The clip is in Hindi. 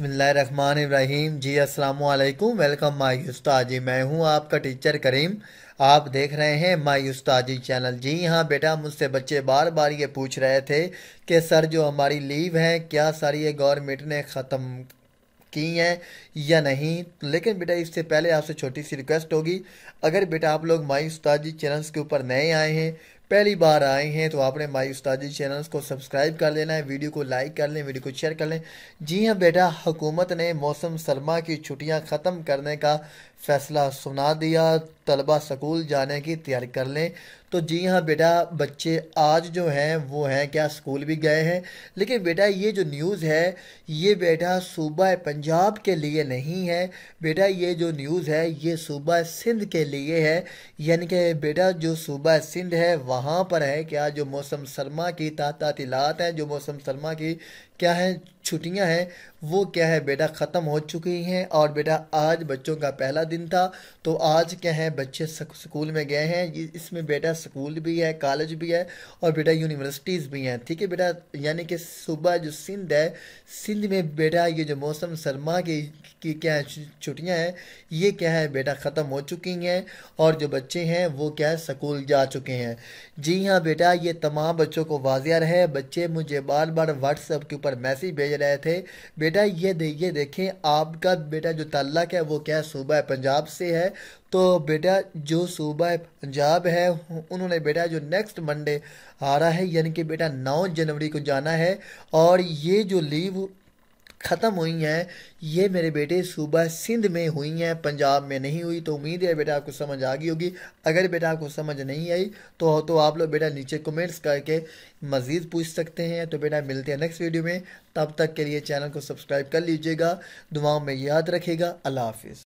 बसमान इब्राहिम जी असलकुम वेलकम माई उस्ताजी मैं हूँ आपका टीचर करीम आप देख रहे हैं माई उस्ताजी चैनल जी हाँ बेटा मुझसे बच्चे बार बार ये पूछ रहे थे कि सर जो हमारी लीव है क्या सर ये गवर्नमेंट ने ख़त्म की हैं या नहीं लेकिन बेटा इससे पहले आपसे छोटी सी रिक्वेस्ट होगी अगर बेटा आप लोग माई उस्ताजी चैनल्स के ऊपर नए आए हैं पहली बार आए हैं तो आपने माई उस्तादी चैनल को सब्सक्राइब कर लेना है वीडियो को लाइक कर लें वीडियो को शेयर कर लें जी हाँ बेटा हुकूमत ने मौसम सरमा की छुट्टियां ख़त्म करने का फ़ैसला सुना दिया तलबा स्कूल जाने की तैयारी कर लें तो जी हाँ बेटा बच्चे आज जो हैं वो हैं क्या स्कूल भी गए हैं लेकिन बेटा ये जो न्यूज़ है ये बेटा सूबा पंजाब के लिए नहीं है बेटा ये जो न्यूज़ है ये सूबा सिंध के लिए है यानी कि बेटा जो सूबा सिंध है वहाँ पर है क्या जो मौसम सरमा की तातातिलात हैं जो मौसम सरमा की क्या है छुट्टियां हैं वो क्या है बेटा ख़त्म हो चुकी हैं और बेटा आज बच्चों का पहला दिन था तो आज क्या है बच्चे स्कूल में गए हैं इसमें बेटा स्कूल भी है कॉलेज भी है और बेटा यूनिवर्सिटीज़ भी हैं ठीक है बेटा यानी कि सुबह जो सिंध है सिंध में बेटा ये जो मौसम सरमा की, की क्या है छुट्टियाँ हैं ये क्या है बेटा ख़त्म हो चुकी हैं और जो बच्चे हैं वो क्या है स्कूल जा चुके हैं जी हाँ बेटा ये तमाम बच्चों को वाजिया रहे बच्चे मुझे बार बार व्हाट्सएप के ऊपर मैसेज भेज रहे थे बेटा ये देखिए देखें आपका बेटा जो तल्लक है वो क्या है सूबा पंजाब से है तो बेटा जो सूबा पंजाब है उन्होंने बेटा जो नेक्स्ट मंडे आ रहा है यानी कि बेटा नौ जनवरी को जाना है और ये जो लीव ख़त्म हुई हैं ये मेरे बेटे सूबा सिंध में हुई हैं पंजाब में नहीं हुई तो उम्मीद है बेटा आपको समझ आ गई होगी अगर बेटा आपको समझ नहीं आई तो तो आप लोग बेटा नीचे कमेंट्स करके मज़ीद पूछ सकते हैं तो बेटा मिलते हैं नेक्स्ट वीडियो में तब तक के लिए चैनल को सब्सक्राइब कर लीजिएगा दुआओं में याद रखेगा अल्लाह हाफिज़